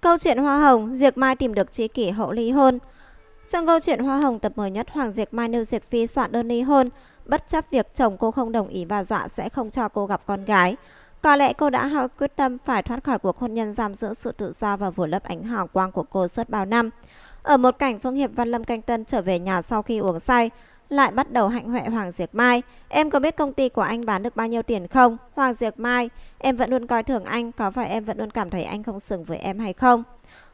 Câu chuyện Hoa Hồng, Diệp Mai tìm được tri kỷ hậu ly hôn. Trong câu chuyện Hoa Hồng tập mới nhất, Hoàng Diệp Mai nêu Diệp Phi soạn đơn ly hôn, bất chấp việc chồng cô không đồng ý và dọa dạ sẽ không cho cô gặp con gái. Có lẽ cô đã hạ quyết tâm phải thoát khỏi cuộc hôn nhân giam giữ sự tự do và vùi lấp ánh hào quang của cô suốt bao năm. Ở một cảnh Phương Hiệp Văn Lâm Canh Tân trở về nhà sau khi uống say, lại bắt đầu hạnh huệ Hoàng Diệp Mai. Em có biết công ty của anh bán được bao nhiêu tiền không? Hoàng Diệp Mai, em vẫn luôn coi thường anh, có phải em vẫn luôn cảm thấy anh không xứng với em hay không?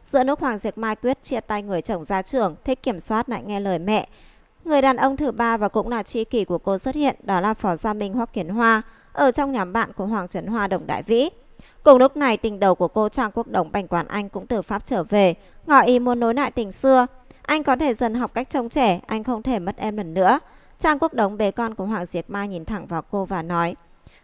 Giữa lúc Hoàng Diệp Mai quyết chia tay người chồng gia trưởng, thích kiểm soát lại nghe lời mẹ. Người đàn ông thứ ba và cũng là tri kỷ của cô xuất hiện, đó là Phó Gia Minh Hoắc Kiến Hoa, ở trong nhóm bạn của Hoàng Trấn Hoa Đồng Đại Vĩ. Cùng lúc này, tình đầu của cô Trang Quốc Đồng Bành Quản Anh cũng từ Pháp trở về, ngỏ ý muốn nối lại tình xưa. Anh có thể dần học cách trông trẻ, anh không thể mất em lần nữa. Trang Quốc Đống bế con của Hoàng Diệp Mai nhìn thẳng vào cô và nói.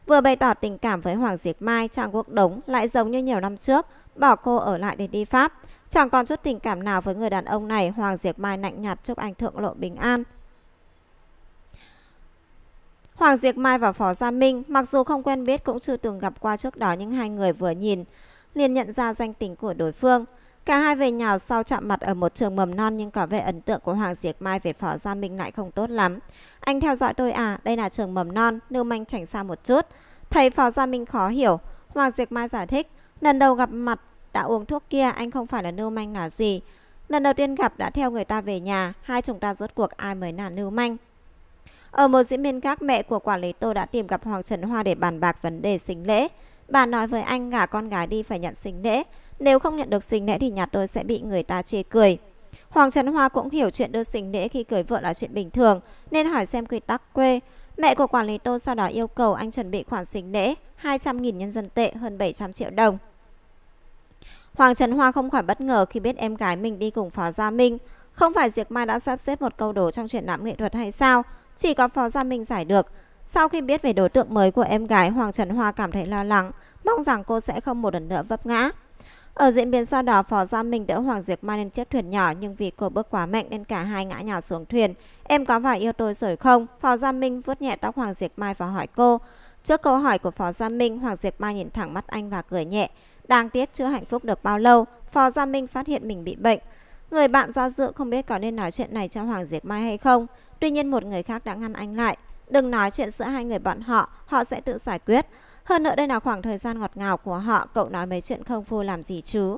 Vừa bày tỏ tình cảm với Hoàng Diệp Mai, Trang Quốc Đống lại giống như nhiều năm trước, bỏ cô ở lại để đi Pháp. Chẳng còn chút tình cảm nào với người đàn ông này, Hoàng Diệp Mai lạnh nhạt chúc anh thượng lộ bình an. Hoàng Diệp Mai và Phó Gia Minh, mặc dù không quen biết cũng chưa từng gặp qua trước đó nhưng hai người vừa nhìn, liền nhận ra danh tính của đối phương. Cả hai về nhà sau chạm mặt ở một trường mầm non nhưng có vẻ ấn tượng của Hoàng Diệp Mai về Phó Gia Minh lại không tốt lắm. Anh theo dõi tôi à, đây là trường mầm non, Lưu Manh tránh xa một chút. Thầy Phó Gia Minh khó hiểu, Hoàng Diệp Mai giải thích, lần đầu gặp mặt đã uống thuốc kia anh không phải là Lưu Manh là gì. Lần đầu tiên gặp đã theo người ta về nhà, hai chúng ta rốt cuộc ai mới là Lưu Manh. Ở một diễn biến khác, mẹ của quản lý Tô đã tìm gặp Hoàng Trần Hoa để bàn bạc vấn đề sinh lễ. Bà nói với anh gả con gái đi phải nhận sinh lễ. Nếu không nhận được sinh lễ thì nhà tôi sẽ bị người ta chê cười. Hoàng Trần Hoa cũng hiểu chuyện đưa sinh lễ khi cưới vợ là chuyện bình thường, nên hỏi xem quy tắc quê. Mẹ của quản lý Tô sau đó yêu cầu anh chuẩn bị khoản sinh lễ 200.000 nhân dân tệ hơn 700 triệu đồng. Hoàng Trần Hoa không khỏi bất ngờ khi biết em gái mình đi cùng Phó Gia Minh. Không phải Diệp Mai đã sắp xếp một câu đố trong chuyện lãm nghệ thuật hay sao? Chỉ có Phó Gia Minh giải được. Sau khi biết về đối tượng mới của em gái, Hoàng Trần Hoa cảm thấy lo lắng mong rằng cô sẽ không một lần nữa vấp ngã. Ở diễn biến sau đó, Phó Gia Minh đỡ Hoàng Diệp Mai lên chiếc thuyền nhỏ nhưng vì cô bước quá mạnh nên cả hai ngã nhào xuống thuyền. Em có phải yêu tôi rồi không? Phó Gia Minh vuốt nhẹ tóc Hoàng Diệp Mai và hỏi cô. Trước câu hỏi của Phó Gia Minh, Hoàng Diệp Mai nhìn thẳng mắt anh và cười nhẹ. Đáng tiếc chưa hạnh phúc được bao lâu, Phó Gia Minh phát hiện mình bị bệnh. Người bạn do dự không biết có nên nói chuyện này cho Hoàng Diệp Mai hay không. Tuy nhiên một người khác đã ngăn anh lại. Đừng nói chuyện giữa hai người bọn họ, họ sẽ tự giải quyết. Hơn nữa đây là khoảng thời gian ngọt ngào của họ, cậu nói mấy chuyện không vui làm gì chứ.